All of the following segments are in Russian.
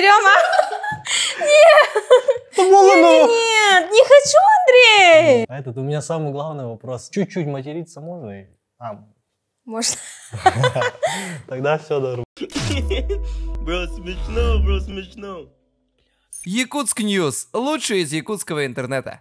берем, а? Нет! Нет, ну. нет, не хочу, Андрей! А этот у меня самый главный вопрос. Чуть-чуть материться можно? А, можно. Тогда все дорого. Бро, смешно, бро, смешно. Якутск Ньюс. Лучшие из якутского интернета.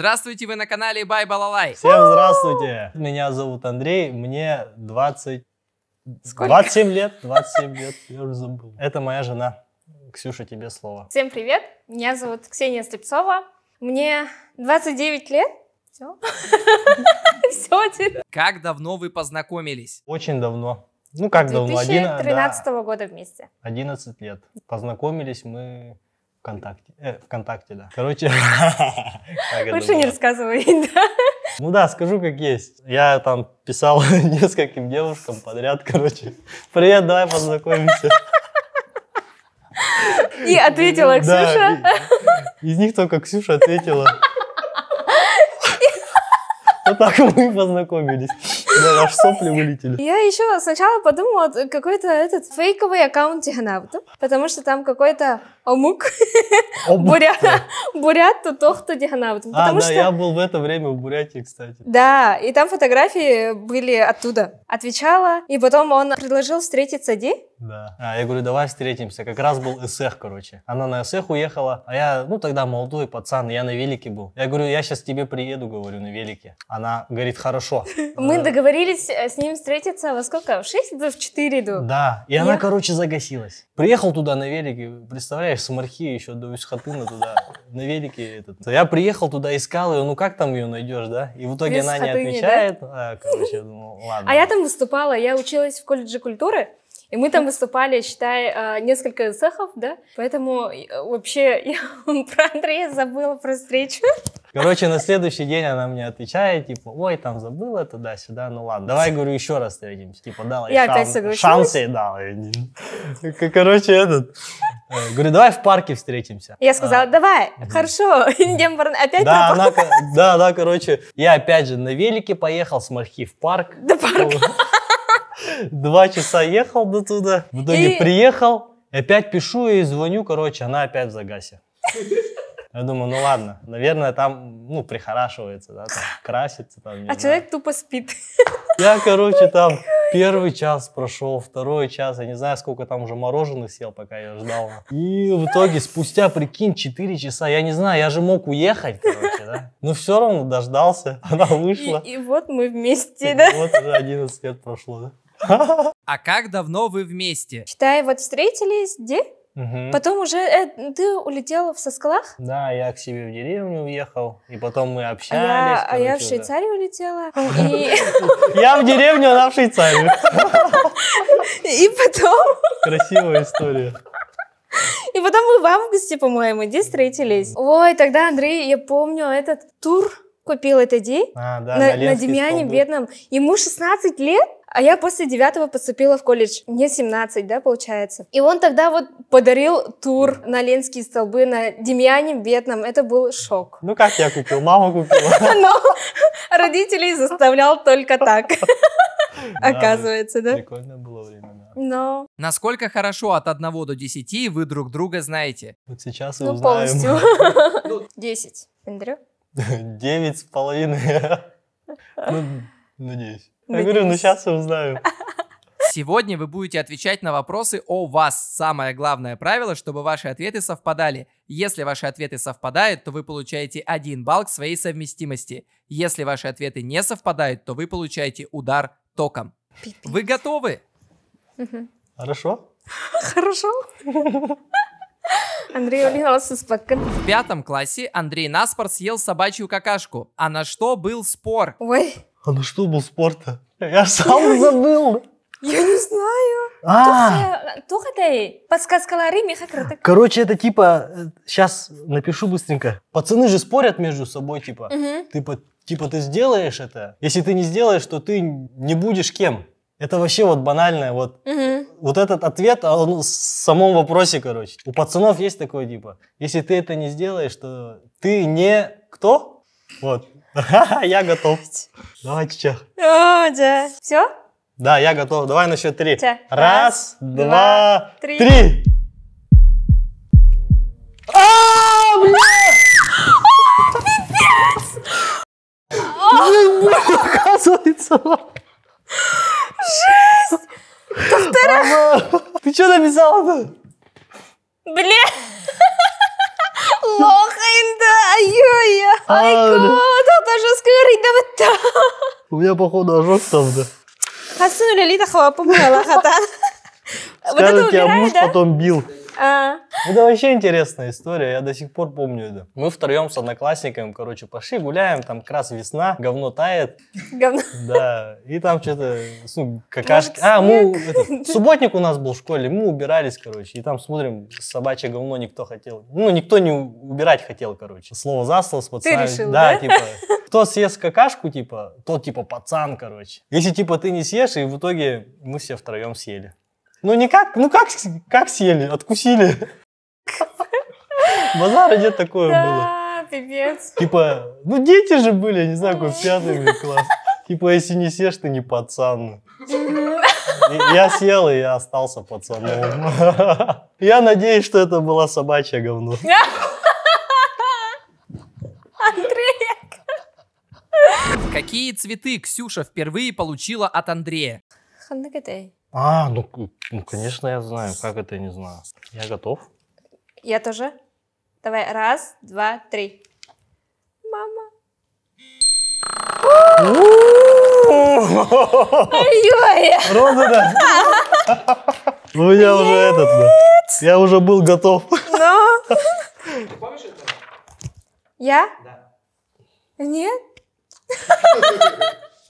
Здравствуйте, вы на канале Бай Балалай. Всем здравствуйте. Меня зовут Андрей, мне 20... Сколько? 27 лет, 27 лет, я уже забыл. Это моя жена. Ксюша, тебе слово. Всем привет, меня зовут Ксения Слепцова, мне 29 лет. Все. Все Как давно вы познакомились? Очень давно. Ну как давно? 2013 года вместе. 11 лет. Познакомились мы ВКонтакте. Э, ВКонтакте, да. Короче, лучше не рассказывай, да. Ну да, скажу как есть. Я там писал нескольким девушкам подряд, короче. Привет, давай познакомимся. И ответила Ксюша. Из них только Ксюша ответила. Вот так мы познакомились. Да, аж сопли вылетели. Я еще сначала подумала, э, какой-то этот фейковый аккаунт Тиханавта, потому что там какой-то омук, бурят, бурят, тутохта Тиханавта. А, да, я был в это время в Бурятии, кстати. Да, и там фотографии были оттуда. Отвечала, и потом он предложил встретиться Ди, да. А, я говорю, давай встретимся. Как раз был эсэх, короче. Она на эсэх уехала, а я, ну, тогда молодой пацан, я на велике был. Я говорю, я сейчас тебе приеду, говорю, на велике. Она говорит, хорошо. Мы договорились договорились э, с ним встретиться во сколько? В 6 в 4 иду? Да. И Я... она, короче, загасилась. Приехал туда на велике, представляешь, с Мархи еще до Исхатуна туда, на велике этот. Я приехал туда, искал ее, ну как там ее найдешь, да? И в итоге Без она не отвечает. Да? А, короче, я думал, ладно. А я там выступала, я училась в колледже культуры. И мы там выступали, считай, э, несколько цехов, да? Поэтому э, вообще я про Андрея забыла про встречу. Короче, на следующий день она мне отвечает, типа, ой, там забыла туда-сюда, ну ладно, давай, говорю, еще раз встретимся. Типа, дала я опять согласилась. шанс ей дала. Короче, этот... Э, говорю, давай в парке встретимся. Я сказала, а, давай, хорошо, идем опять да, да, короче, я опять же на велике поехал с Мальхи в парк. До парка. Два часа ехал до туда, в итоге приехал, опять пишу и звоню, короче, она опять в загасе. Я думаю, ну ладно, наверное, там, ну, прихорашивается, да, там, красится. Там, а знаю. человек тупо спит. Я, короче, там первый час прошел, второй час, я не знаю, сколько там уже мороженых съел, пока я ждал. И в итоге, спустя, прикинь, 4 часа, я не знаю, я же мог уехать, короче, да. Но все равно дождался, она вышла. И, и вот мы вместе, и да? Вот уже 11 лет прошло, да. А как давно вы вместе? Считай, вот встретились, где? Угу. Потом уже э, ты улетел в Соскалах? Да, я к себе в деревню уехал, и потом мы а общались. А я, а я в Швейцарию да. улетела. Я в деревню, она в Швейцарию. И потом... Красивая история. И потом мы в августе, по-моему, здесь встретились. Ой, тогда, Андрей, я помню этот тур купил этот Ди а, да, на, на, на Демьяне Бедном. Ему 16 лет, а я после девятого поступила в колледж, мне 17, да, получается. И он тогда вот подарил тур на Ленские столбы, на Демьяне, Вьетнам. Это был шок. Ну как я купил? Мама купила. Но родителей заставлял только так. Ну, оказывается, да? Прикольно было время. Но... Насколько хорошо от 1 до 10 вы друг друга знаете? Вот сейчас и ну, узнаем. полностью. 10. Ну, Андрю? 9 с половиной. Ну Надеюсь. Я говорю, ну сейчас узнаю. Сегодня вы будете отвечать на вопросы о вас. Самое главное правило, чтобы ваши ответы совпадали. Если ваши ответы совпадают, то вы получаете один балл к своей совместимости. Если ваши ответы не совпадают, то вы получаете удар током. Вы готовы? Хорошо. Хорошо. Андрей улыбался В пятом классе Андрей Наспор съел собачью какашку. А на что был спор? Ой. А ну что был спорта? Я сам забыл. Я не знаю. А. Тухатай. Подсказка Лары Михакрыта. Короче, это типа, сейчас э, напишу быстренько. Пацаны же спорят между собой, типа. Типа, типа ты сделаешь это. Если ты не сделаешь, то ты не будешь кем. Это вообще вот банальное, вот, угу. вот этот ответ, а он в самом вопросе, короче. У пацанов есть такое, типа, если ты это не сделаешь, то ты не кто? Вот. Я готов. Давай чех. О, да. Все? Да, я готов. Давай на счет три. Раз, два, три. три. А, бля! Пипец! Бля, оказывается. Жесть! Ты что написала-то? Бля! А, ай, да, ай, ё айко, тата жёсткая рейда У меня, походу, ожог там, да. Хасуну лилита хава помыла хата. Вот а муж потом бил. А. Это вообще интересная история, я до сих пор помню это. Мы втроем с одноклассниками, короче, пошли гуляем, там как раз весна, говно тает. Говно? Да, и там что-то, ну, какашки. А, мы, это, субботник у нас был в школе, мы убирались, короче, и там смотрим, собачье говно никто хотел, ну, никто не убирать хотел, короче. Слово за слово с пацанами. Ты решил, да? да? типа, кто съест какашку, типа, тот, типа, пацан, короче. Если, типа, ты не съешь, и в итоге мы все втроем съели. Ну не как, ну как, как съели? Откусили. Базара где такое было. Да, пипец. Типа, ну дети же были, не знаю, какой пятый класс. Типа, если не съешь, ты не пацан. Я съел, и я остался пацаном. Я надеюсь, что это была собачья говно. Андрей! Какие цветы Ксюша впервые получила от Андрея? Хандыкатай. А, ну, ну конечно, я знаю. Как это я не знаю? Я готов. Я тоже. Давай, раз, два, три. Мама. Роза, да. У меня уже этот, да. Я уже был готов. Но... Ну. Помнишь это? Я? Да. Нет.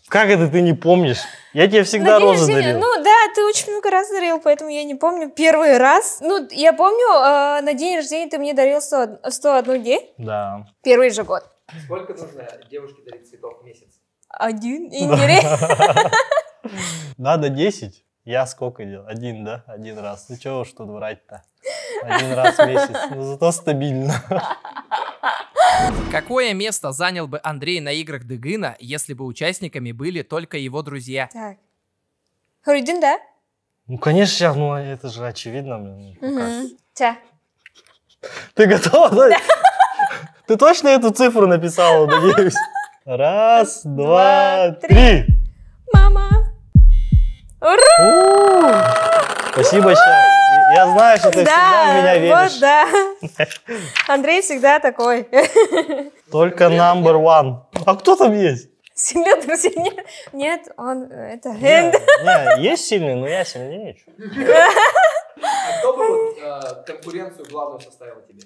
Как это ты не помнишь? Я тебе всегда на ну, розы дарил. Ну да, ты очень много раз дарил, поэтому я не помню первый раз. Ну, я помню, э, на день рождения ты мне дарил 100, 101 гель. Да. Первый же год. Сколько нужно девушке дарить цветов в месяц? Один. Интересно. Надо 10. Я сколько делал? Один, да? Один раз. Ну чего уж тут врать-то? Один раз в месяц, но ну, зато стабильно. Какое место занял бы Андрей на играх Дыгына, если бы участниками были только его друзья? Так. Хуридин, да? Ну, конечно, ну это же очевидно. Блин, угу. Ты готова? Да. Ты точно эту цифру написала, надеюсь? Раз, два, три. Мама. Ура! Спасибо, Ча. Я знаю, что ты всегда в меня веришь. Вот, да. Андрей всегда такой. Только number one. А кто там есть? Сильных друзей нет. он это... Нет, есть сильный, но я сильнее. А кто бы вот, э, конкуренцию главную составил тебе?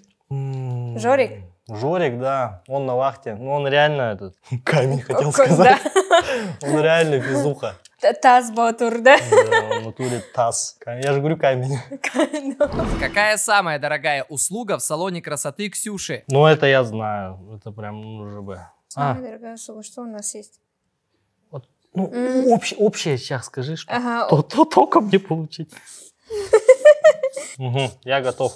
Жорик. Жорик, да, он на вахте. Ну, он реально этот, камень хотел сказать. Он реально физуха. Таз Батурда. Да, в натуре таз. Я же говорю камень. Какая самая дорогая услуга в салоне красоты Ксюши? Ну, это я знаю. Это прям ну, уже бы. А. Самая а. дорогая услуга. Что у нас есть? Вот, ну, mm. общ, общее сейчас скажи, что ага. то, то только мне получить. угу, я готов.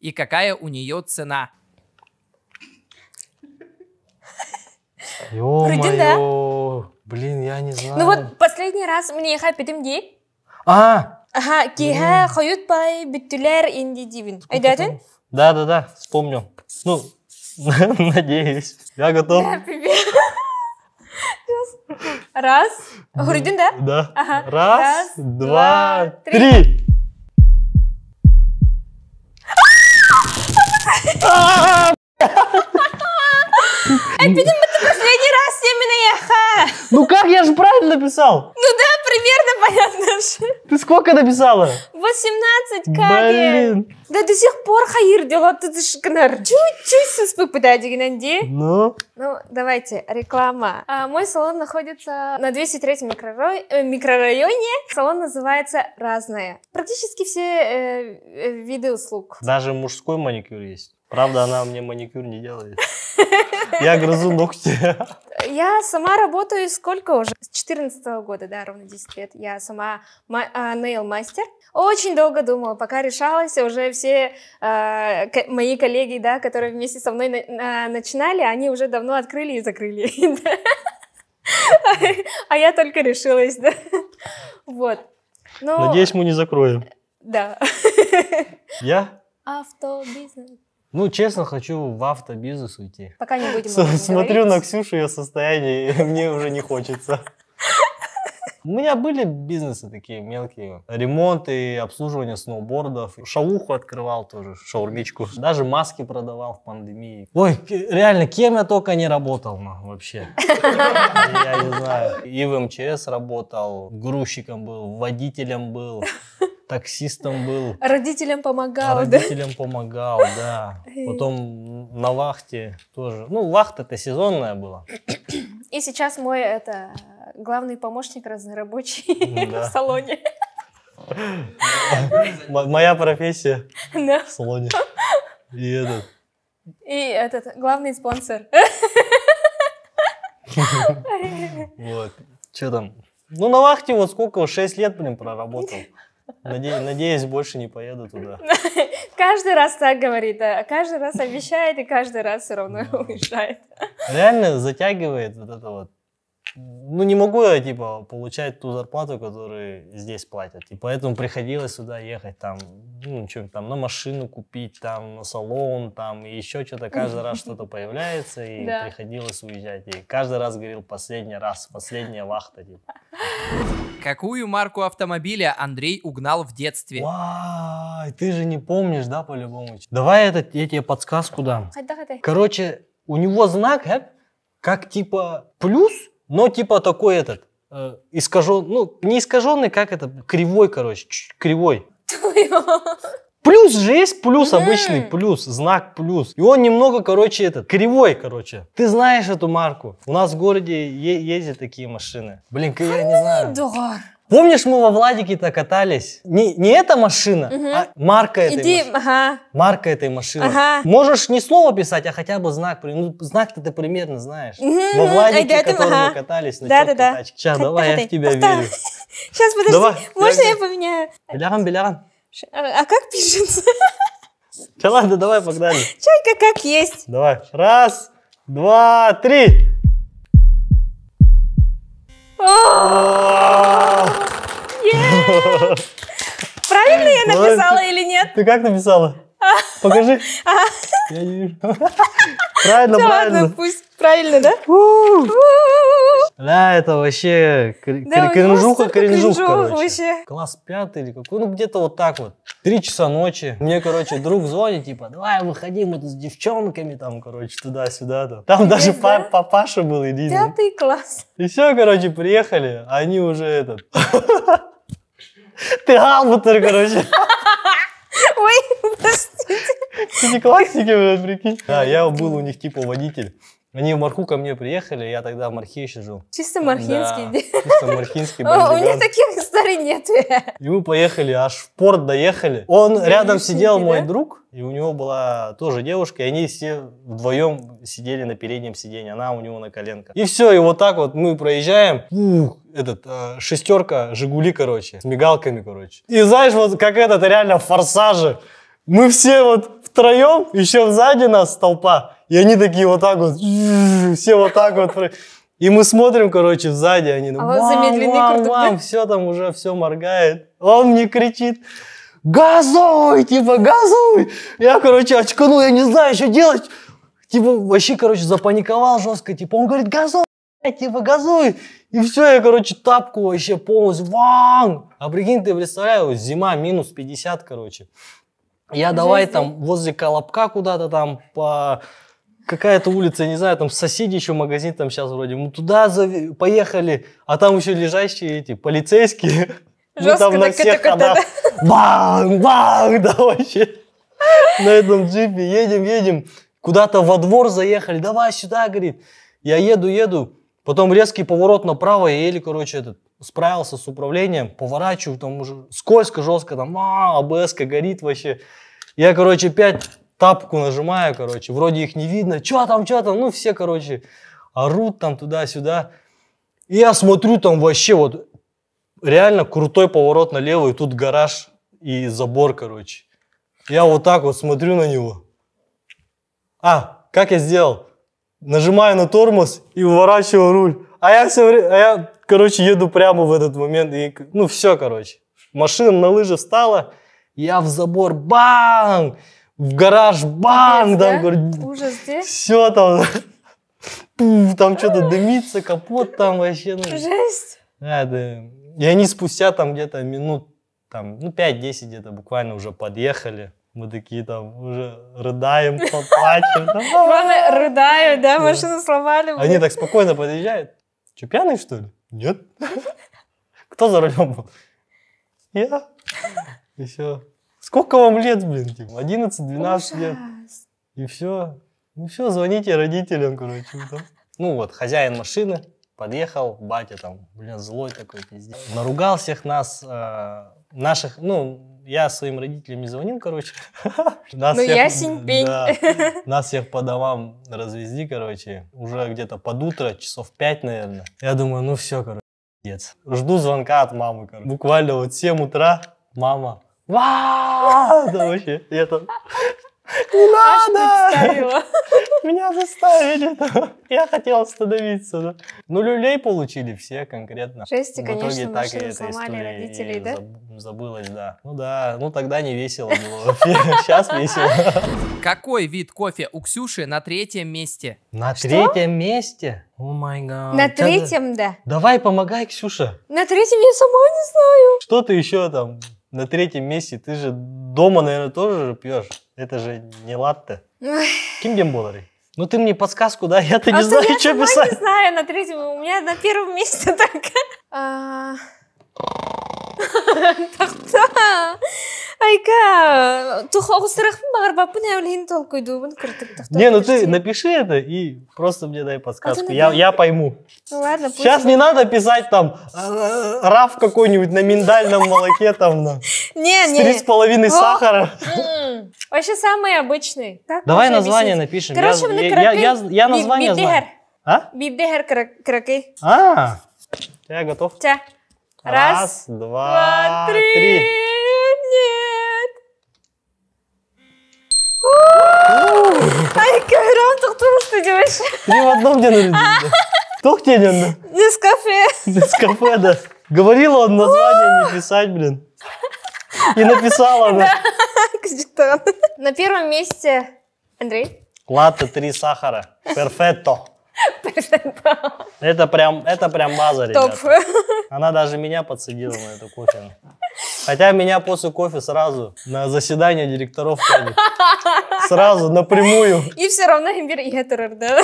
И какая у нее цена? Ё-моё. Блин, я не знаю. Ну вот последний раз мне ехать бедим дей. А! Ага, киха хоют бай биттюлер инди дивин. Айдатин? Да, да, да, вспомнил. Ну, надеюсь. Я готов. Раз. Хуридин, да? Да. Раз, два, три. Әйтпедім Ну как, я же правильно написал? Ну да, примерно понятно же. Ты сколько написала? 18, Каги. Блин. Да до сих пор хайыр делает, ты же кінар чуть-чуть сыспык пытается дегенде. Ну? Ну, давайте, реклама. А, мой салон находится на 203 микрорай... Э, микрорайоне. Салон называется «Разное». Практически все э, э, виды услуг. Даже мужской маникюр есть. Правда, она мне маникюр не делает. Я грызу ногти. Я сама работаю сколько уже? С 14 года, да, ровно 10 лет. Я сама нейл-мастер. А, Очень долго думала, пока решалась. Уже все э, мои коллеги, да, которые вместе со мной на начинали, они уже давно открыли и закрыли. А я только решилась, да. Вот. Надеюсь, мы не закроем. Да. Я? Автобизнес. Ну, честно, хочу в автобизнес уйти. Пока не будем С- Смотрю на Ксюшу, ее состояние, и мне уже не хочется. У меня были бизнесы такие мелкие. ремонт и обслуживание сноубордов. Шауху открывал тоже, шаурмичку. Даже маски продавал в пандемии. Ой, реально, кем я только не работал ну, вообще. Я не знаю. И в МЧС работал, грузчиком был, водителем был таксистом был. Родителям помогал, Родителям да? Родителям помогал, да. Потом на вахте тоже. Ну, вахта-то сезонная была. И сейчас мой это главный помощник разнорабочий да. в салоне. Моя профессия да. в салоне. И этот. И этот главный спонсор. Вот. Что там? Ну, на вахте вот сколько, шесть лет, блин, проработал. Надеюсь, надеюсь, больше не поеду туда. Каждый раз так говорит, да. каждый раз обещает и каждый раз все равно уезжает. Реально затягивает вот это вот ну, не могу я, типа, получать ту зарплату, которую здесь платят. И поэтому приходилось сюда ехать, там, ну, что там, на машину купить, там, на салон, там, и еще что-то. Каждый раз что-то появляется, и да. приходилось уезжать. И каждый раз говорил последний раз, последняя вахта, типа. Какую марку автомобиля Андрей угнал в детстве? Вау, ты же не помнишь, да, по-любому? Давай этот, я тебе подсказку дам. Короче, у него знак, как, э, как типа плюс, но ну, типа такой этот, э, искажен, ну, не искаженный, как это, кривой, короче, кривой. Плюс же есть плюс, обычный плюс, знак плюс. И он немного, короче, этот, кривой, короче. Ты знаешь эту марку. У нас в городе е- ездят такие машины. Блин, я не знаю. Помнишь, мы во Владике-то катались? Не, не эта машина, угу. а марка этой Иди, машины. Ага. Марка этой машины. Ага. Можешь не слово писать, а хотя бы знак. Ну, знак-то ты примерно знаешь. Угу. Во ну, Владике, а котором ага. мы катались, на да, да, да. тачке. Сейчас, Хат, давай, я в тебя верю. Сейчас, подожди, давай, можно я, поменяю? Беляран, беляран. А, а как пишется? Да ладно, давай, погнали. Чайка как есть. Давай. Раз, два, три. Правильно я написала или нет? Ты как написала? Покажи. Я не вижу. Правильно, правильно. пусть правильно, да? Ля, это вообще кринжуха, кринжуха, короче. Класс пятый или какой, ну где-то вот так вот. Три часа ночи. Мне, короче, друг звонит, типа, давай выходи, мы с девчонками там, короче, туда-сюда. Там, даже папаша был, иди. Пятый класс. И все, короче, приехали, они уже этот... Ты Гамбутер, короче. Ой, простите. не классики, блядь, прикинь. Да, я был у них типа водитель. Они в Марху ко мне приехали, я тогда в Мархе еще жил. Чисто мархинский. Да, чисто мархинский У них таких историй нет. И мы поехали, аж в порт доехали. Он рядом сидел, мой друг, и у него была тоже девушка, и они все вдвоем сидели на переднем сиденье, она у него на коленках. И все, и вот так вот мы проезжаем, ух, этот, э, шестерка, Жигули, короче, с мигалками, короче. И знаешь, вот как этот реально в мы все вот втроем, еще сзади нас толпа. И они такие вот так вот, все вот так вот. И мы смотрим, короче, сзади, они ну, а вам, вам, вам, все там уже, все моргает. Он мне кричит, газуй, типа, газуй. Я, короче, очканул, я не знаю, что делать. Типа, вообще, короче, запаниковал жестко, типа, он говорит, газуй, типа, газуй. И все, я, короче, тапку вообще полностью, ван. А прикинь, ты представляешь, зима, минус 50, короче. Я давай там возле Колобка куда-то там по какая-то улица, не знаю, там соседи еще магазин там сейчас вроде, мы туда зав... поехали, а там еще лежащие эти полицейские. Мы там на всех ходах. Банг, банг, да вообще. На этом джипе едем, едем. Куда-то во двор заехали, давай сюда, говорит. Я еду, еду. Потом резкий поворот направо, и Эли, короче, этот, справился с управлением, поворачиваю, там уже скользко, жестко, там, а, абс горит вообще. Я, короче, опять тапку нажимаю, короче, вроде их не видно, чё там, чё там, ну, все, короче, орут там туда-сюда. И я смотрю, там вообще вот реально крутой поворот налево, и тут гараж и забор, короче. Я вот так вот смотрю на него. А, как я сделал? нажимаю на тормоз и выворачиваю руль. А я все время, а я, короче, еду прямо в этот момент. И, ну, все, короче. Машина на лыжи встала, я в забор, бам! В гараж, бам! Там, да? Ужас, здесь? Все там, там что-то дымится, капот там вообще. Ну, Жесть! Да, да. И они спустя там где-то минут, там, ну, 5-10 где-то буквально уже подъехали. Ми такі там вже ридаємо, поплачемо. Мами ридаю, да, машину сломали. Они так спокойно подъезжают. Че, пьяный, что ли? Нет. Кто за рулем был? Я. И все. Сколько вам лет, блин, типа? 11, 12 лет. И все. Ну все, звоните родителям, короче. Ну вот, хозяин машины подъехал, батя там, блин, злой такой, пиздец. Наругал всех нас, э, наших, ну, я своим родителям не звонил, короче. Нас ну, всех, я синьпень. Да, нас всех по домам развезли, короче. Уже где-то под утро, часов пять, наверное. Я думаю, ну все, короче, пиздец. Жду звонка от мамы, короче. Буквально вот 7 утра мама. Вау! Да вообще, я там не надо! Меня заставили. Я хотел остановиться. Ну, люлей получили все конкретно. Жесть, конечно, так машину сломали родителей, да? Забылось, да. Ну да, ну тогда не весело было. Сейчас весело. Какой вид кофе у Ксюши на третьем месте? На третьем месте? О май гад. На третьем, да. Давай, помогай, Ксюша. На третьем я сама не знаю. Что ты еще там на третьем месте ты же дома, наверное, тоже пьешь. Это же не латте. Ким Гемболари? Ну ты мне подсказку, да? Я-то не а знаю, что, я что писать. Я не знаю, на третьем, у меня на первом месте только айка не ну ты напиши это и просто мне дай подсказку а я я пойму ну, ладно сейчас не надо писать там э, э, раф какой-нибудь на миндальном молоке там на три с половиной сахара м-м. вообще самый обычный давай название напишем короче я я я название знаю а бибдехер кракей а я готов тебя Раз, Раз два, два, три. три. Нет. Ай, Кайран, тоқтым что делаешь? Три в одном не надо. Тоқ тебе надо. Дискафе. Дискафе, да. Говорила он название не писать, блин. И написала она. На первом месте Андрей. Латте три сахара. Перфетто. Это прям, это прям база, ребята. Она даже меня подсадила на эту кофе. Хотя меня после кофе сразу на заседание директоров тянет. Сразу напрямую. И все равно имбирь и да?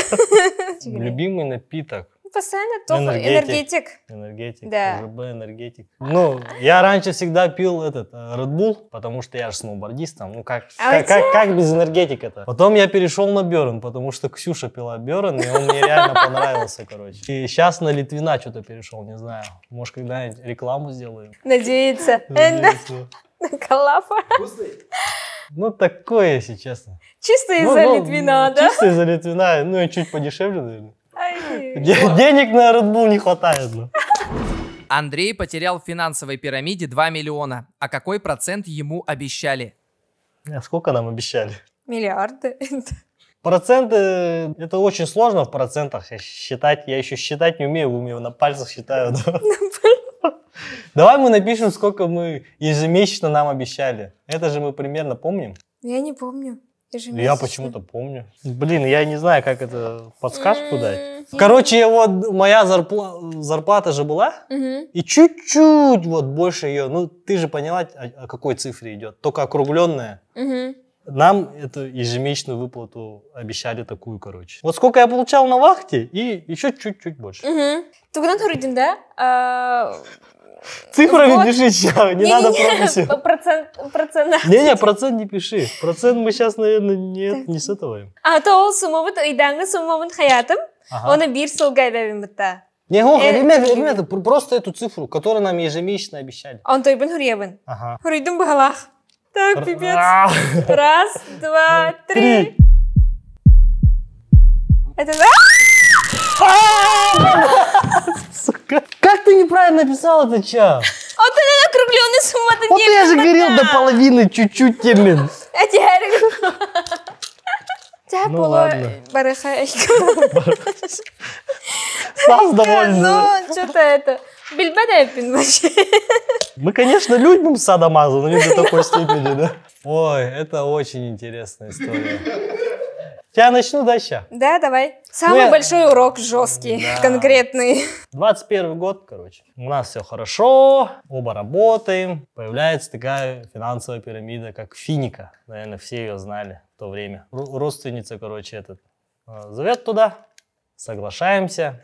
Любимый напиток. Постоянно то Энергетик. Энергетик. Да. РБ, энергетик. Ну, я раньше всегда пил этот э, Red Bull, потому что я же сноубордист там. Ну, как, а как, как, как без энергетика это? Потом я перешел на Берн, потому что Ксюша пила Берн, и он мне реально понравился, короче. И сейчас на Литвина что-то перешел, не знаю. Может, когда-нибудь рекламу сделаем. Надеется. Надеется. Калафа. Ну, такое, если честно. Чисто ну, из-за ну, ну, Литвина, да? Чисто из-за Литвина. Ну, и чуть подешевле, наверное. Денег на Red Bull не хватает. Ну. Андрей потерял в финансовой пирамиде 2 миллиона. А какой процент ему обещали? А сколько нам обещали? Миллиарды. Проценты, это очень сложно в процентах считать. Я еще считать не умею, умею на пальцах считаю. Давай мы напишем, сколько мы ежемесячно нам обещали. Это же мы примерно помним. Я не помню. Я почему-то помню. Блин, я не знаю, как это подсказку дать такие... Короче, вот моя зарпла... зарплата же была, угу. и чуть-чуть вот больше ее, ну ты же поняла, о, о какой цифре идет, только округленная. Угу. Нам эту ежемесячную выплату обещали такую, короче. Вот сколько я получал на вахте, и еще чуть-чуть больше. Ты Тугнат родин, да? А... Цифрами вот. пиши сейчас, не, не надо прописи. Процент, процент. Не, не, процент не пиши. Процент мы сейчас, наверное, нет, не с этого. А то сумма суммовын, идаңы суммовын хаятом. Он оны бир жыл кайда не ол элемент элемент просто эту цифру которую нам ежемесячно обещали а Он онтойбин Ага. хурийдин бахалах так пипец раз два три это Как ты неправильно написал это, ча? Вот это округленный сумма, Вот я же говорил до половины чуть-чуть, Темин. А теперь... Тебя ну, было барахайка. Сам довольны. Ну, что-то это... Бельбадайпин вообще. Мы, конечно, любим садомазу, но не до такой степени, да? Ой, это очень интересная история. Я начну дальше. Да, давай. Ну, Самый ну, большой я... урок жесткий, да. конкретный. 21 год, короче. У нас все хорошо, оба работаем. Появляется такая финансовая пирамида, как Финика. Наверное, все ее знали то время. Родственница, короче, этот, э, зовет туда, соглашаемся.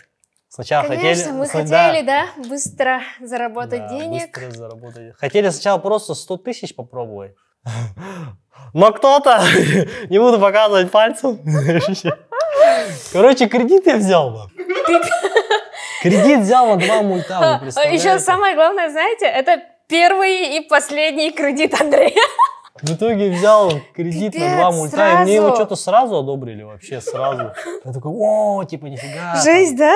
Сначала Конечно, хотели, мы хотели, да, да быстро заработать да, денег. Быстро заработать. Хотели сначала просто 100 тысяч попробовать. Но кто-то, не буду показывать пальцем. Короче, кредит я взял бы. Кредит взял на два мульта, вы а, а Еще самое главное, знаете, это первый и последний кредит Андрея. В итоге взял кредит Пипец, на два мульта, сразу. и мне его что-то сразу одобрили, вообще сразу. Я такой, о, типа, нифига. Жесть, да?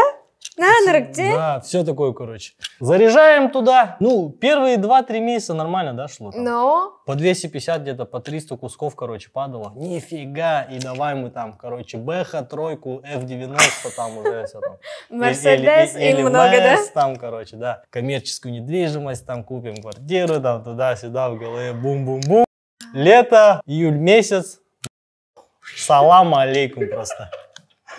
На наркте? Да, все такое, короче. Заряжаем туда. Ну, первые 2-3 месяца нормально, да, шло? Там? Но? По 250 где-то, по 300 кусков, короче, падало. Нифига! И давай мы там, короче, Бэха, тройку, F90 там уже все там. Мерседес и много, да? там, короче, да. Коммерческую недвижимость там купим, квартиру там туда-сюда в голове, бум-бум-бум. Лето, июль месяц. Салам алейкум просто.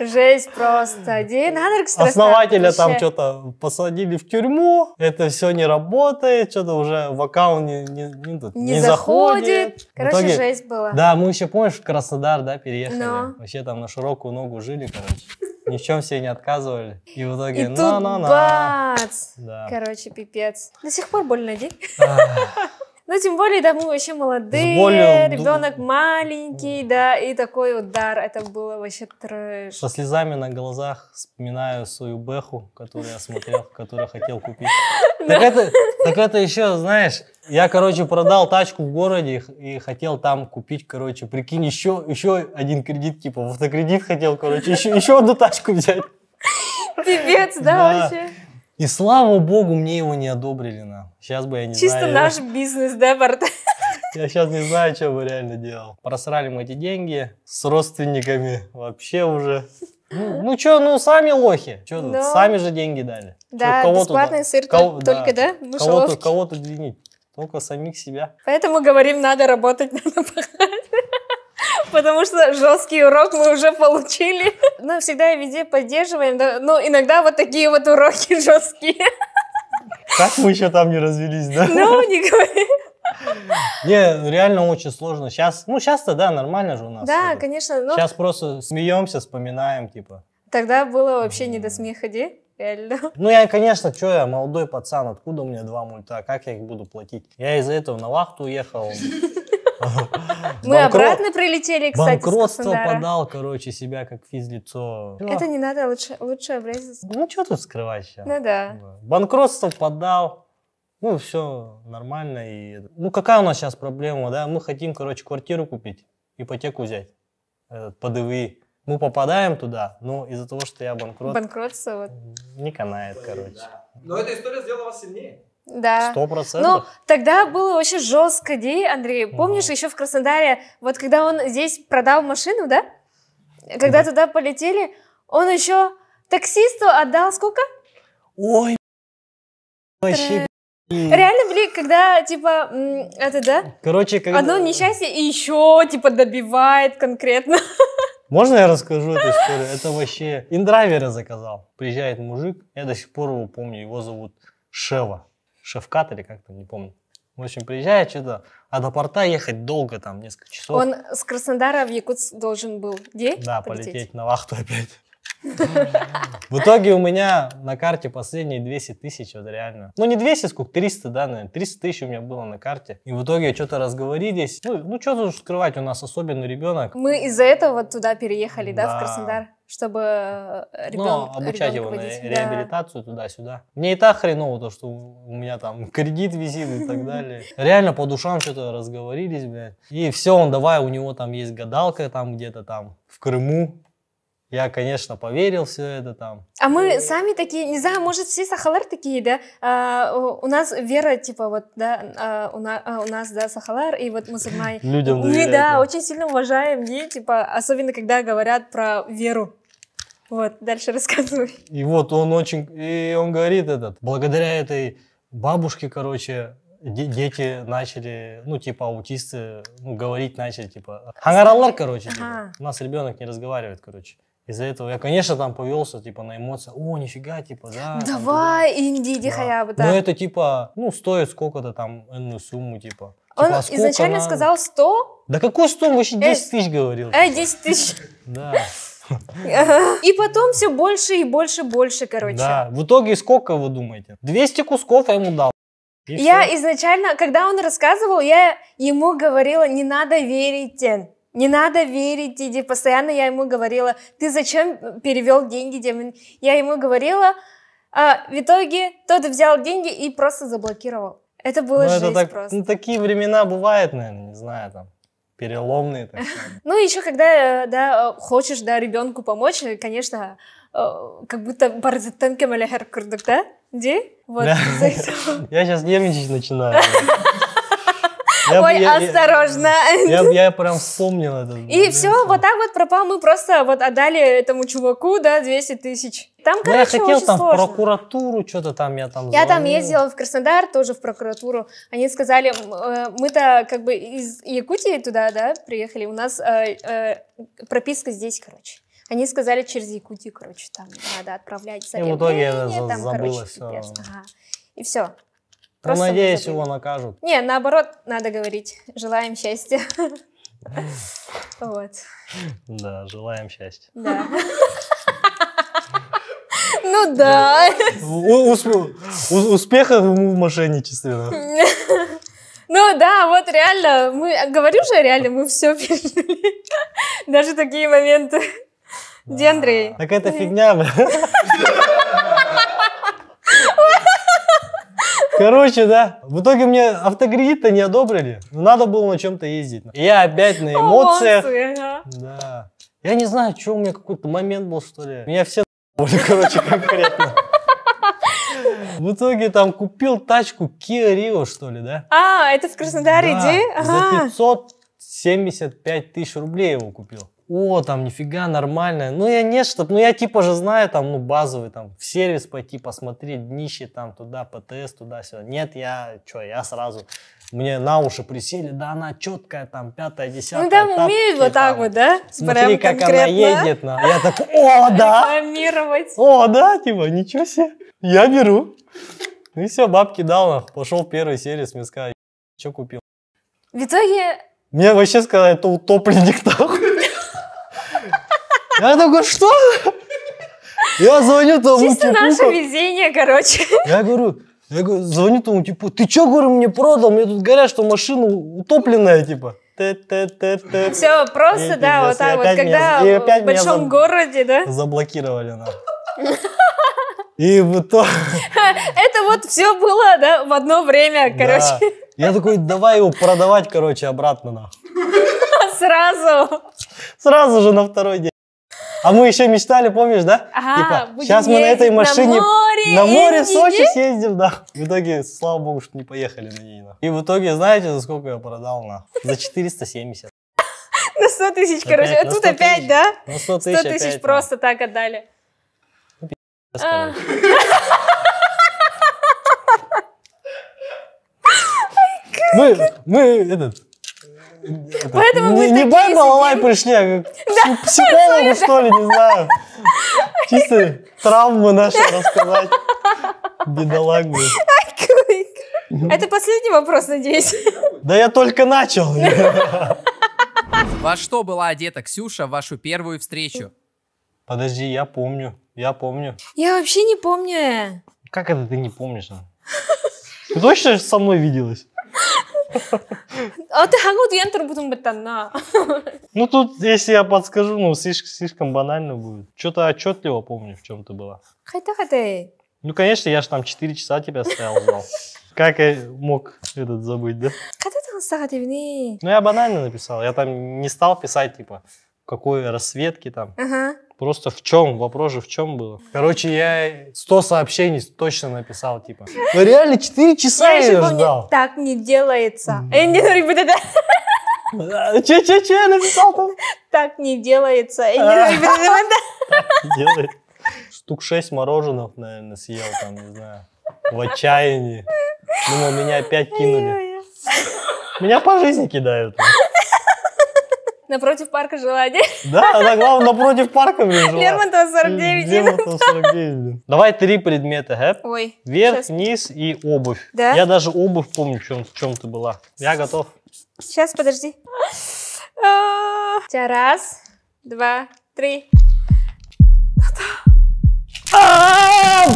Жесть просто. Динамик стресс. Основателя там что-то посадили в тюрьму, это все не работает, что-то уже в аккаунт не, не, не, не, не заходит. заходит. Короче, итоге, жесть была. Да, мы еще, помнишь, в Краснодар, да, переехали? Но. Ну. Вообще там на широкую ногу жили, короче. Ни в чем себе не отказывали. И в итоге И на-на-на. Да. Короче, пипец. До сих пор больно, день. Ну, тем более, да, мы вообще молодые, болью, ребенок ду... маленький, да, и такой удар, это было вообще трэш. Со слезами на глазах вспоминаю свою бэху, которую я смотрел, которую хотел купить. Так это, так это еще, знаешь, я, короче, продал тачку в городе и хотел там купить, короче, прикинь, еще, еще один кредит, типа, в автокредит хотел, короче, еще, еще одну тачку взять. Певец, да, вообще? И слава богу, мне его не одобрили. На. Сейчас бы я не Чисто знаю. наш бизнес, да, Барт? Я сейчас не знаю, что бы реально делал. Просрали мы эти деньги с родственниками вообще уже. Ну, ну что, ну сами лохи. Че Но... Ну. Сами же деньги дали. Да, чё, бесплатный туда? сыр Кого... только, да? да? Ну кого-то, кого-то длинить. Только самих себя. Поэтому говорим, надо работать, надо пахать. Потому что жесткий урок мы уже получили. Но ну, всегда и везде поддерживаем. Но ну, иногда вот такие вот уроки жесткие. Как мы еще там не развелись, да? Ну, не говори. Не, реально очень сложно. Сейчас, ну сейчас-то да, нормально же у нас. Да, это. конечно. Но... Сейчас просто смеемся, вспоминаем, типа. Тогда было вообще не до смеха, де? Ну я, конечно, что я, молодой пацан, откуда у меня два мульта, как я их буду платить? Я из-за этого на вахту уехал. Мы обратно прилетели, кстати, Банкротство подал, короче, себя как физлицо. Это не надо, лучше лучше обрезать. Ну, что тут скрывать сейчас? Ну, да. Банкротство подал, ну, все нормально. И... Ну, какая у нас сейчас проблема, да? Мы хотим, короче, квартиру купить, ипотеку взять, э, ПДВИ. Мы попадаем туда, но из-за того, что я банкрот... Банкротство вот. Не канает, короче. Да. Но эта история сделала вас сильнее. Да. Сто процентов. Ну, тогда было очень жестко, Ди, Андрей. Помнишь, угу. еще в Краснодаре, вот когда он здесь продал машину, да? Когда да. туда полетели, он еще таксисту отдал сколько? Ой, вообще. Реально, блин, когда, типа, это, да? Короче, когда... Одно несчастье и еще, типа, добивает конкретно. Можно я расскажу эту историю? Это вообще... индрайвера заказал. Приезжает мужик, я до сих пор его помню, его зовут Шева. Шевкат или как там, не помню. В общем, приезжает что-то, а до порта ехать долго, там, несколько часов. Он с Краснодара в Якутск должен был где? Да, полететь, полететь на вахту опять. В итоге у меня на карте последние 200 тысяч, вот реально. Ну, не 200, сколько, 300, да, наверное, 300 тысяч у меня было на карте. И в итоге что-то разговорились. Ну, ну что тут скрывать, у нас особенный ребенок. Мы из-за этого вот туда переехали, да, да в Краснодар? чтобы ребенок... Э, ну, обучать его на реабилитацию да. туда-сюда. Мне и так хреново то, что у меня там кредит висит и так далее. Реально по душам что-то разговорились, блядь. И все, он давай, у него там есть гадалка там где-то там в Крыму. Я, конечно, поверил все это там. А мы сами такие, не знаю, может, все сахалар такие, да? А, у нас вера, типа, вот, да, а, у, на, а, у нас, да, сахалар, и вот мусульмане. Людям доверяют. Мы, да, да, очень сильно уважаем, и, типа, особенно, когда говорят про веру. Вот, дальше рассказывай. И вот он очень, и он говорит этот, благодаря этой бабушке, короче, дети начали, ну, типа, аутисты, ну, говорить начали, типа, Хангараллар, короче, типа. ага. типа. у нас ребенок не разговаривает, короче. Из-за этого я, конечно, там повелся, типа, на эмоциях. О, нифига, типа, да. Давай, там, иди, иди да. хотя бы, да. Но это, типа, ну, стоит сколько-то там, энную сумму, типа. типа он типа, а изначально надо? сказал 100? Да какой 100? Он вообще 10 э, тысяч говорил. Э, 10 тысяч. Да. И потом все больше и больше, больше, короче. Да, в итоге сколько вы думаете? 200 кусков я ему дал. И я все. изначально, когда он рассказывал, я ему говорила, не надо верить. Не надо верить, иди. Постоянно я ему говорила, ты зачем перевел деньги? Я ему говорила, а в итоге тот взял деньги и просто заблокировал. Это было ну, жесть это так, просто. Ну, такие времена бывают, наверное, не знаю там переломные. Так ну, еще когда, э, да, э, хочешь, да, ребенку помочь, э, конечно, как будто барзаттан кемале хер курдук, да? Где? Вот. Я сейчас нервничать начинаю. Я, Ой, я, осторожно. Я, я, я прям вспомнил это. И все, вот так вот пропал. Мы просто вот отдали этому чуваку, да, 200 тысяч. Там, ну, короче, я хотел там сложно. в прокуратуру, что-то там я там Я там ездила в Краснодар, тоже в прокуратуру. Они сказали, э, мы-то как бы из Якутии туда, да, приехали. У нас э, э, прописка здесь, короче. Они сказали через Якутию, короче, там надо отправлять заявление. И в итоге я там, забыла короче, все. Ага. И все. Ну, Просто ну, надеюсь, его накажут. Не, наоборот, надо говорить. Желаем счастья. Вот. Да, желаем счастья. Да. Ну да. Успехов ему в мошенничестве. Ну да, вот реально, мы, говорю же, реально, мы все пережили. Даже такие моменты. Где Андрей? Так это фигня, Короче, да. В итоге мне автокредит-то не одобрили. Надо было на чем-то ездить. И я опять на эмоциях. Да. Я не знаю, что у меня какой-то момент был, что ли. Меня все короче, конкретно. В итоге там купил тачку Kia Rio, что ли, да? А, это в Краснодаре, да? За 575 тысяч рублей его купил о, там, нифига, нормально. Ну, я нет, чтоб, ну, я типа же знаю, там, ну, базовый, там, в сервис пойти посмотреть, днище, там, туда, ПТС, туда, сюда. Нет, я, что, я сразу, мне на уши присели, да, она четкая, там, пятая, десятая. Ну, там тапки, умеют вот так вот, да? Смотри, Прям как конкретно. она едет. На. Я так, о, да! Рекламировать. О, да, типа, ничего себе, я беру. Ну и все, бабки дал, пошел в первый сервис, мне сказали, что купил. В итоге... Мне вообще сказали, это утопленник нахуй. Я такой, что? Я звоню тому Чисто типу. наше везение, короче. Я говорю, я говорю, звоню тому типу, ты что, говорю, мне продал? Мне тут говорят, что машина утопленная, типа. Т -т -т Все, просто, и, да, вот так вот, когда меня, в большом городе, да? Заблокировали, нас. И в итоге... Это вот все было, да, в одно время, короче. Я такой, давай его продавать, короче, обратно, нахуй. Сразу. Сразу же на второй день. А мы еще мечтали, помнишь, да? Ага, типа, сейчас мы на этой машине на море, на море в Сочи съездим, да. В итоге, слава богу, что не поехали на ней. И в итоге, знаете, за сколько я продал на? За 470. На 100 тысяч, короче. А тут опять, да? На 100 тысяч 100 тысяч просто так отдали. Ну, а. Мы, мы, этот, Поэтому не, не бай балалай пришли, а, а да. к психологу, что ли, не знаю. Чисто травмы наши рассказать. Бедолагу. Это последний вопрос, надеюсь. Да я только начал. Во что была одета Ксюша в вашу первую встречу? Подожди, я помню, я помню. Я вообще не помню. Как это ты не помнишь? А? Ты точно со мной виделась? А ты хагу ентер будем бетанна. Ну тут, если я подскажу, ну слишком, слишком банально будет. Что-то отчетливо помню, в чем ты была. Хайта хайта. Ну, конечно, я же там 4 часа тебя стоял, знал. Как я мог этот забыть, да? Ну, я банально написал. Я там не стал писать, типа, какой расцветки там. Ага. Просто в чем? Вопрос же в чем было? Короче, я 100 сообщений точно написал, типа. Ну реально 4 часа я, я ждал. Так не делается. Энди, ну, ребята, Че, че, че, я написал там? Так не делается. Ну, а. ну, не это. Делает. Штук шесть мороженых, наверное, съел там, не знаю. В отчаянии. Думал, меня опять кинули. Меня по жизни кидают. Напротив парка жила один. Да, она, главное, напротив парка блин, жила. Лермонтова 49. Лермонтова 49, блин. Давай три предмета, гэп. Ой. Вверх, сейчас. вниз и обувь. Да? Я даже обувь помню, в чем, в чем ты была. Я готов. Сейчас, подожди. Сейчас, а, раз, два, три. А,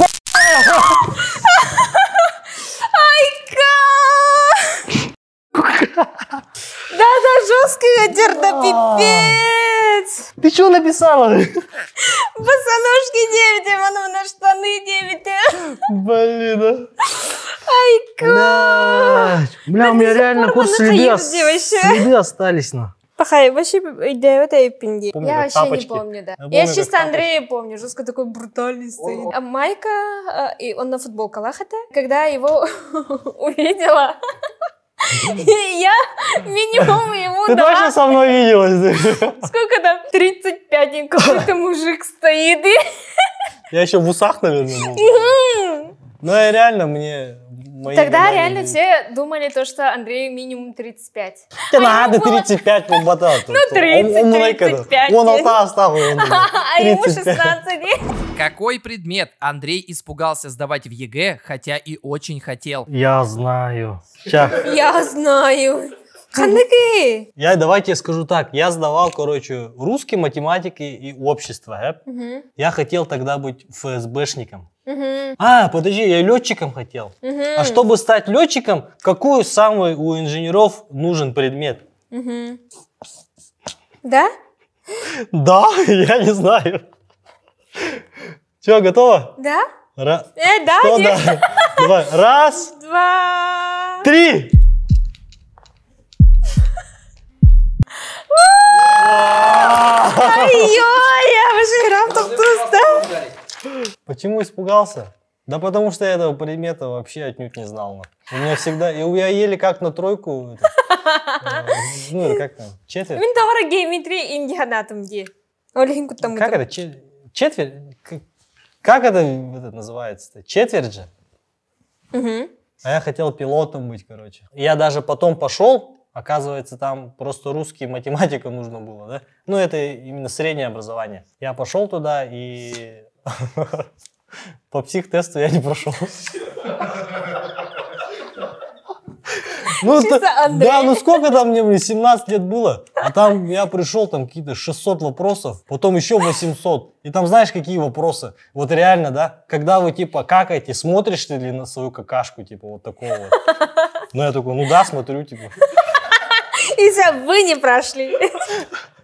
Ветер, да пипец! Ты что написала? Босоножки 9, Ивановна, а штаны 9. А. Блин, а. Айка! Бля, у меня реально курс следы остались, на. Пахай, вообще, да, вот и пинги. Я вообще не помню, да. Я чисто Андрея помню, жестко такой брутальный стоит. А Майка, а, и он на футболках это, когда его увидела, я минимум ему Ты точно со мной виделась? Сколько там? 35 и какой-то мужик стоит. Я еще в усах, наверное, был. Ну, реально, мне мои Тогда вина реально все думали то, что Андрею минимум 35. Да а надо, было... 35 был батал. Ну, 30, он, он 35. Он алта оставил. А ему 16 лет. Какой предмет Андрей испугался сдавать в ЕГЭ, хотя и очень хотел? Я знаю. Я знаю. Ханики! Я давайте я скажу так. Я сдавал, короче, русский, математики и общество. Угу. Я хотел тогда быть ФСБшником. Угу. А, подожди, я летчиком хотел. Угу. А чтобы стать летчиком, какую самую у инженеров нужен предмет? Угу. Да? Да, я не знаю. Все, готово? Да. Ра... Э, да, Что, да? Давай. Раз, два, три. Ой, я Юрия, вы же там Почему испугался? Да потому что я этого предмета вообще отнюдь не знал. У меня всегда... Я еле как на тройку... Э, ну, как там? Четверть? Ментора геометрии геометрия индианатымге. Олень там. Как это? Четверть? Как это называется-то? Четверть же? А я хотел пилотом быть, короче. Я даже потом пошел, Оказывается, там просто русский математика нужно было, да? Ну, это именно среднее образование. Я пошел туда и по психтесту я не прошел. Ну, Чисто Андрей. да, ну сколько там мне, блин, 17 лет было? А там я пришел, там какие-то 600 вопросов, потом еще 800. И там знаешь, какие вопросы? Вот реально, да? Когда вы, типа, какаете, смотришь ты ли на свою какашку, типа, вот такого вот? Ну, я такой, ну да, смотрю, типа. И вы не прошли.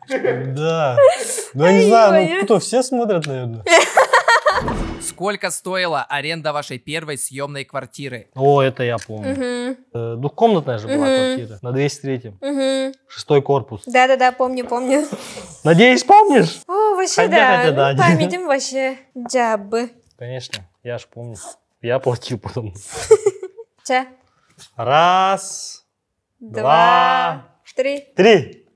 Да. Ну, я не знаю, ну кто, все смотрят, наверное? Сколько стоила аренда вашей первой съемной квартиры? О, это я помню. Угу. Двухкомнатная же была угу. квартира на 203-м. Угу. Шестой корпус. Да-да-да, помню, помню. Надеюсь, помнишь? О, вообще хотя, да. Хотя, да. Ну, памятим вообще джабы. Конечно, я ж помню. Я платил потом. Че? Раз, два, два Три. Три.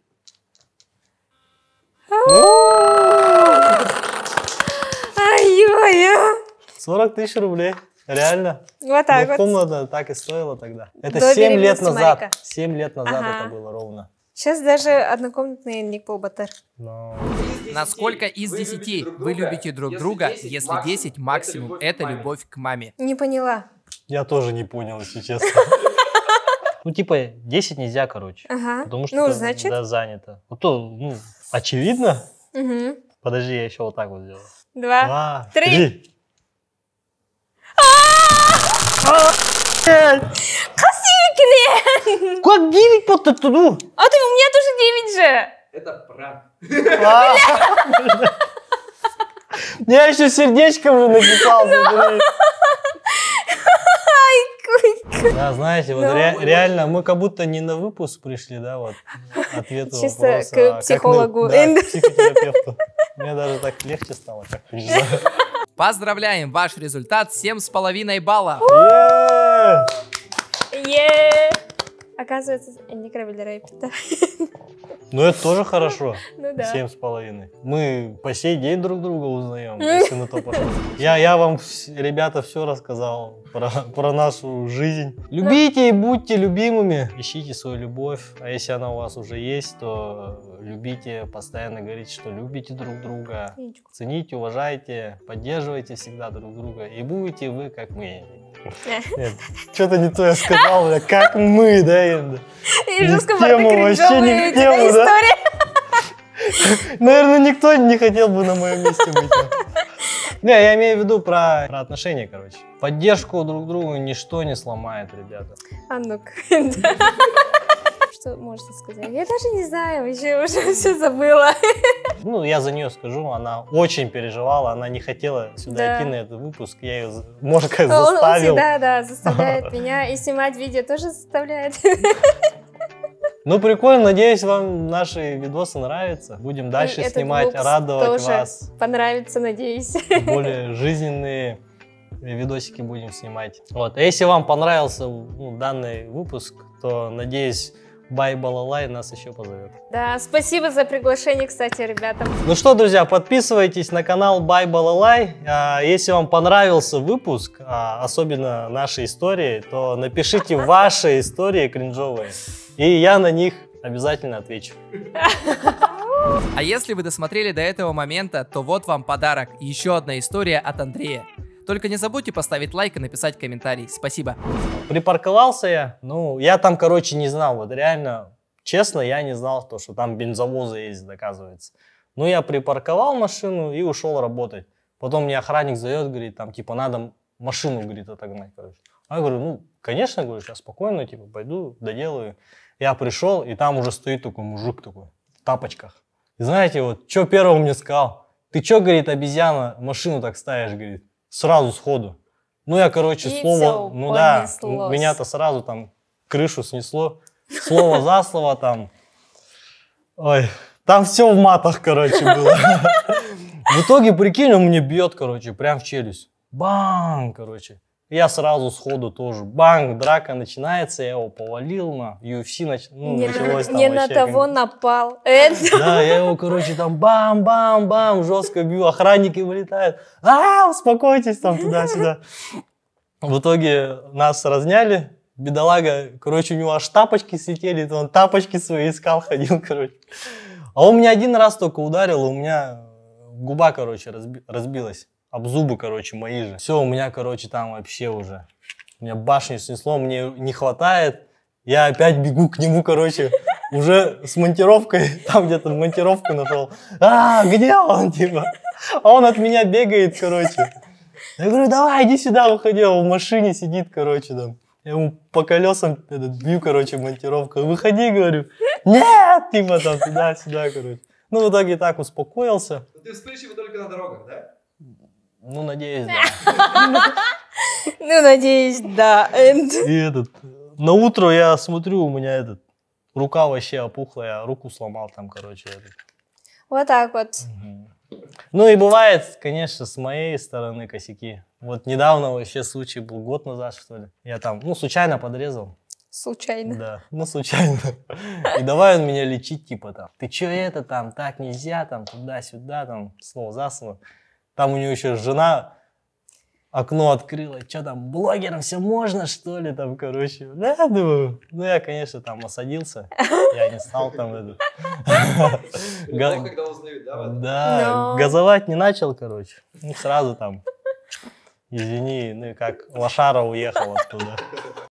Ай-ё-ё. 40 а! тысяч рублей. Реально. Вот так ну, вот. комната так и стоило тогда. Это До 7 лет назад. Марика. 7 лет назад ага. это было ровно. Сейчас даже однокомнатный не полбатар. Но... Насколько из 10 вы любите друг друга, если 10 максимум, это любовь к маме? Не поняла. Я тоже не понял, если честно. Ну, типа, 10 нельзя, короче. Ага. Потому что ну, значит... да, занято. Ну то, ну, очевидно. Угу. Подожди, я еще вот так вот сделаю. Два, Два три. три. Косикни! Как 9 под туду? А ты у меня тоже 9 же. Это пранк. А. Я еще сердечком же написал. Ну. Да, знаете, ну, вот реально мы как будто не на выпуск пришли, да, вот ответ Чисто вопроса, к а психологу. да, Мне даже так легче стало, как Поздравляем! Ваш результат 7,5 баллов. Yeah! Yeah! Оказывается, они кровили рэпита. Ну, это тоже хорошо. Ну да. Семь с половиной. Мы по сей день друг друга узнаем, если на то пошло. Я, я вам, ребята, все рассказал про, про нашу жизнь. Любите и будьте любимыми. Ищите свою любовь. А если она у вас уже есть, то любите, постоянно говорите, что любите друг друга. Цените, уважайте, поддерживайте всегда друг друга. И будете вы, как мы. Нет, что-то не то я сказал, да, как мы, да, Инда? И же тему, вообще не тему, да? Наверное, никто не хотел бы на моем месте быть. Не, я имею в виду про, про отношения, короче. Поддержку друг другу ничто не сломает, ребята. А ну-ка. что можете сказать? Я даже не знаю, вообще уже все забыла. Ну, я за нее скажу, она очень переживала, она не хотела сюда да. идти на этот выпуск, я ее, может, как заставил. Он всегда, да, заставляет меня, и снимать видео тоже заставляет. Ну, прикольно, надеюсь, вам наши видосы нравятся. Будем ну, дальше и снимать, радовать тоже вас. понравится, надеюсь. Более жизненные видосики будем снимать. Вот, а если вам понравился ну, данный выпуск, то, надеюсь, Бай Балалай нас еще позовет. Да, спасибо за приглашение, кстати, ребятам. Ну что, друзья, подписывайтесь на канал Бай Балалай. А, если вам понравился выпуск, а, особенно наши истории, то напишите ваши истории кринжовые, и я на них обязательно отвечу. А если вы досмотрели до этого момента, то вот вам подарок. Еще одна история от Андрея. Только не забудьте поставить лайк и написать комментарий. Спасибо. Припарковался я. Ну, я там, короче, не знал. Вот реально, честно, я не знал, то, что там бензовозы ездят, оказывается. Ну, я припарковал машину и ушел работать. Потом мне охранник зовет, говорит, там, типа, надо машину, говорит, отогнать, короче. А я говорю, ну, конечно, говорю, сейчас спокойно, типа, пойду, доделаю. Я пришел, и там уже стоит такой мужик такой, в тапочках. И знаете, вот, что первым мне сказал? Ты что, говорит, обезьяна, машину так ставишь, говорит. Сразу сходу. Ну, я, короче, и слово... Все, ну да, меня-то сразу там крышу снесло. Слово за слово там. Ой, там все в матах, короче, было. В итоге, прикинь, он мне бьет, короче, прям в челюсть. Бам, короче. Я сразу сходу тоже. Банк, драка начинается, я его повалил на UFC, нач... ну, не началось там Не вообще, на того как... напал. Это... Да, я его, короче, там бам-бам-бам, жестко бью, охранники вылетают. А, успокойтесь там туда-сюда. В итоге нас разняли, бедолага, короче, у него аж тапочки слетели, он тапочки свои искал, ходил, короче. А он меня один раз только ударил, у меня губа, короче, разби- разбилась об зубы, короче, мои же. Все, у меня, короче, там вообще уже. У меня башни снесло, мне не хватает. Я опять бегу к нему, короче, уже с монтировкой, там где-то монтировку нашел. А, где он, типа? А он от меня бегает, короче. Я говорю, давай, иди сюда, выходи. Он в машине сидит, короче, там. Я ему по колесам этот, бью, короче, монтировка. Выходи, говорю. Нет, типа там туда-сюда, короче. Ну, в итоге так успокоился. Ты вспылишь его только на дорогах, да? Ну, надеюсь, да. Ну, надеюсь, да. И этот, на утро я смотрю, у меня этот, рука вообще опухла, я руку сломал там, короче. Этот. Вот так вот. Ну и бывает, конечно, с моей стороны косяки. Вот недавно вообще случай был, год назад, что ли. Я там, ну, случайно подрезал. Случайно. Да, ну случайно. И давай он меня лечить, типа там, ты че это там, так нельзя, там, туда-сюда, там, слово за слово. Там у нее еще жена окно открыла, что там, блогерам все можно, что ли, там, короче. Да, думаю. Ну, я, конечно, там осадился, я не стал там это. да? газовать не начал, короче. Ну, сразу там, извини, ну, как лошара уехала оттуда.